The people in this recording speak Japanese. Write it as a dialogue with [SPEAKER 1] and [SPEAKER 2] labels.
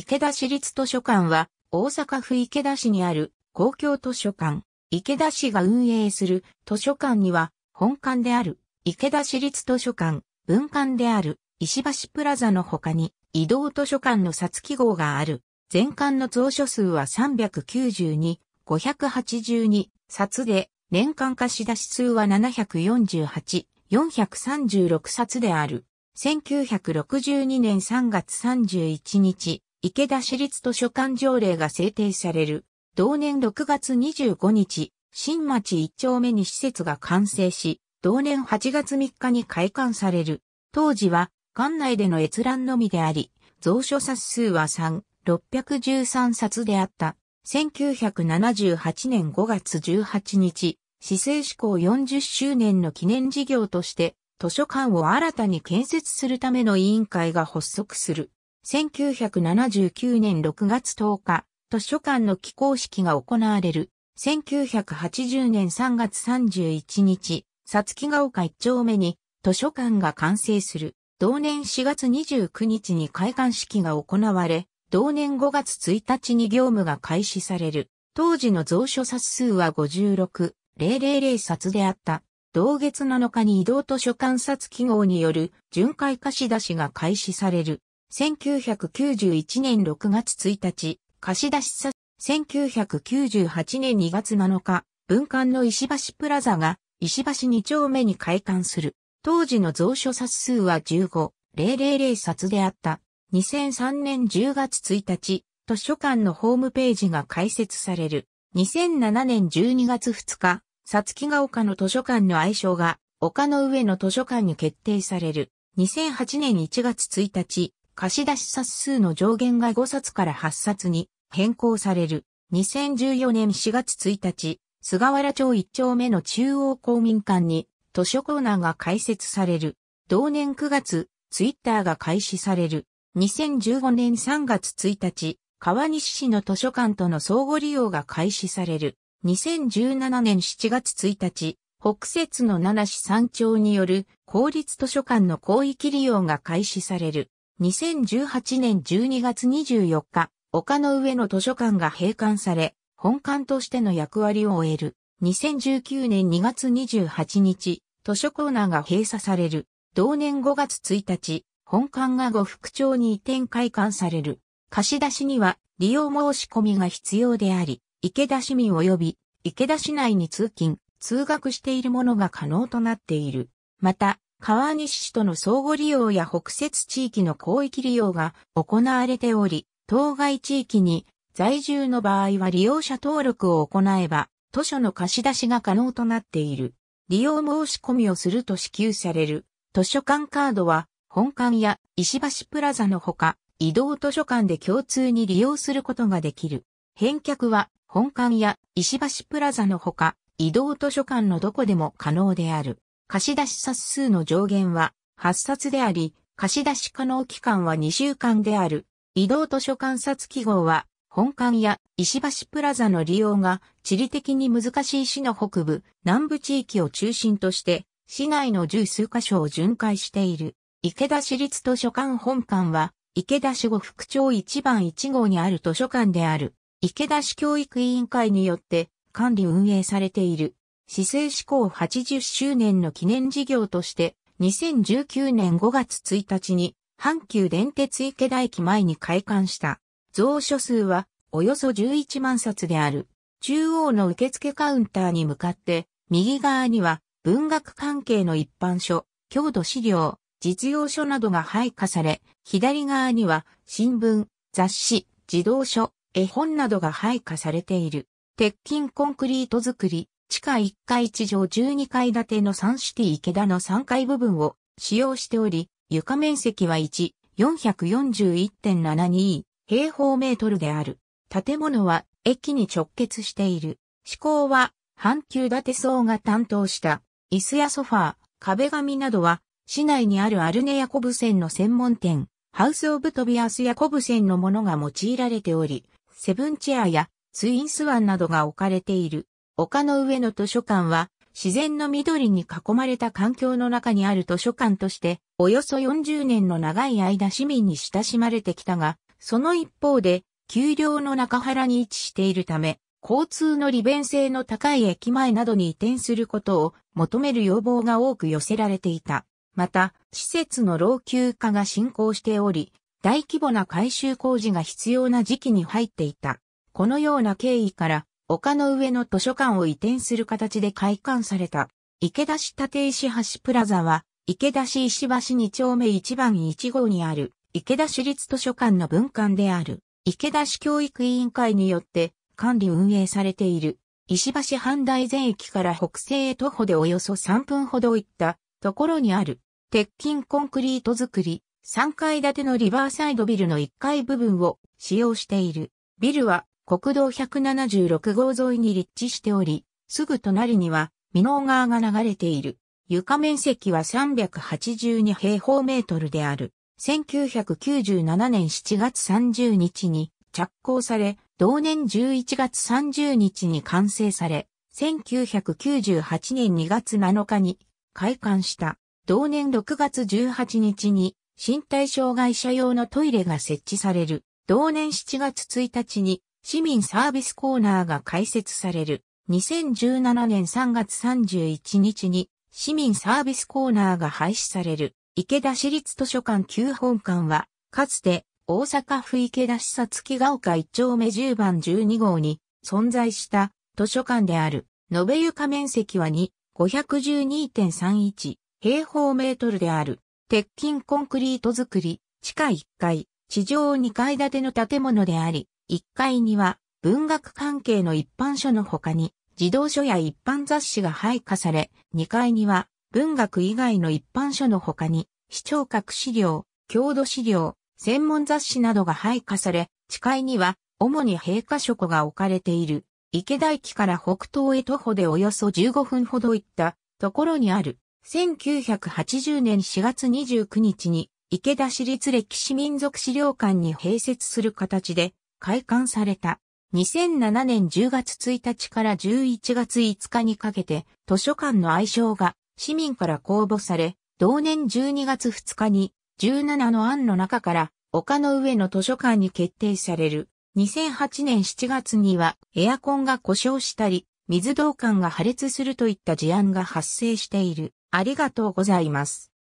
[SPEAKER 1] 池田市立図書館は、大阪府池田市にある公共図書館。池田市が運営する図書館には、本館である池田市立図書館、文館である石橋プラザの他に、移動図書館の札記号がある。全館の蔵書数は392、582冊で、年間貸し出し数は748、436冊である。1962年3月31日、池田市立図書館条例が制定される。同年6月25日、新町一丁目に施設が完成し、同年8月3日に開館される。当時は、館内での閲覧のみであり、蔵書冊数は3、613冊であった。1978年5月18日、市政施行40周年の記念事業として、図書館を新たに建設するための委員会が発足する。1979年6月10日、図書館の起工式が行われる。1980年3月31日、さつきが丘一丁目に図書館が完成する。同年4月29日に開館式が行われ、同年5月1日に業務が開始される。当時の蔵書冊数は56、000冊であった。同月7日に移動図書館冊記号による巡回貸し出しが開始される。1991年6月1日、貸し出しさ、1998年2月7日、文館の石橋プラザが、石橋2丁目に開館する。当時の蔵書冊数は15、000冊であった。2003年10月1日、図書館のホームページが開設される。2007年12月2日、さつきが丘の図書館の愛称が、丘の上の図書館に決定される。2008年1月1日、貸し出し冊数の上限が5冊から8冊に変更される。2014年4月1日、菅原町1丁目の中央公民館に図書コーナーが開設される。同年9月、ツイッターが開始される。2015年3月1日、川西市の図書館との相互利用が開始される。2017年7月1日、北節の七市山町による公立図書館の広域利用が開始される。2018年12月24日、丘の上の図書館が閉館され、本館としての役割を終える。2019年2月28日、図書コーナーが閉鎖される。同年5月1日、本館がご副町に移転開館される。貸し出しには利用申し込みが必要であり、池田市民及び池田市内に通勤、通学しているものが可能となっている。また、川西市との相互利用や北摂地域の広域利用が行われており、当該地域に在住の場合は利用者登録を行えば、図書の貸し出しが可能となっている。利用申し込みをすると支給される図書館カードは本館や石橋プラザのほか移動図書館で共通に利用することができる。返却は本館や石橋プラザのほか移動図書館のどこでも可能である。貸出冊数の上限は8冊であり、貸出可能期間は2週間である。移動図書館冊記号は、本館や石橋プラザの利用が地理的に難しい市の北部、南部地域を中心として、市内の十数箇所を巡回している。池田市立図書館本館は、池田市五副町一番一号にある図書館である。池田市教育委員会によって管理運営されている。市政施行80周年の記念事業として、2019年5月1日に、阪急電鉄池田駅前に開館した。蔵書数は、およそ11万冊である。中央の受付カウンターに向かって、右側には、文学関係の一般書、郷土資料、実用書などが配下され、左側には、新聞、雑誌、児童書、絵本などが配下されている。鉄筋コンクリート作り、地下1階地上12階建てのサンシティ池田の3階部分を使用しており、床面積は1、441.72平方メートルである。建物は駅に直結している。施工は阪急建て層が担当した椅子やソファー、壁紙などは市内にあるアルネヤコブセンの専門店、ハウスオブトビアスヤコブセンのものが用いられており、セブンチェアやツインスワンなどが置かれている。丘の上の図書館は、自然の緑に囲まれた環境の中にある図書館として、およそ40年の長い間市民に親しまれてきたが、その一方で、丘陵の中原に位置しているため、交通の利便性の高い駅前などに移転することを求める要望が多く寄せられていた。また、施設の老朽化が進行しており、大規模な改修工事が必要な時期に入っていた。このような経緯から、丘の上の図書館を移転する形で開館された。池田市立石橋プラザは、池田市石橋2丁目1番1号にある、池田市立図書館の分館である、池田市教育委員会によって管理運営されている。石橋半大全駅から北西へ徒歩でおよそ3分ほど行ったところにある鉄筋コンクリート造り3階建てのリバーサイドビルの1階部分を使用している。ビルは国道176号沿いに立地しており、すぐ隣には、美濃川が流れている。床面積は382平方メートルである。1997年7月30日に着工され、同年11月30日に完成され、1998年2月7日に開館した。同年6月18日に身体障害者用のトイレが設置される。同年7月1日に市民サービスコーナーが開設される2017年3月31日に市民サービスコーナーが廃止される池田市立図書館旧本館はかつて大阪府池田市札木ヶ丘1丁目10番12号に存在した図書館である延べ床面積は2 512.31平方メートルである鉄筋コンクリート造り地下1階地上2階建ての建物であり1階には文学関係の一般書の他に児童書や一般雑誌が配下され、2階には文学以外の一般書の他に視聴覚資料、郷土資料、専門雑誌などが配下され、地階には主に閉下書庫が置かれている。池田駅から北東へ徒歩でおよそ15分ほど行ったところにある。1980年4月29日に池田市立歴史民族資料館に併設する形で開館された。2007年10月1日から11月5日にかけて図書館の愛称が市民から公募され、同年12月2日に17の案の中から丘の上の図書館に決定される。2008年7月にはエアコンが故障したり、水道管が破裂するといった事案が発生している。ありがとうございます。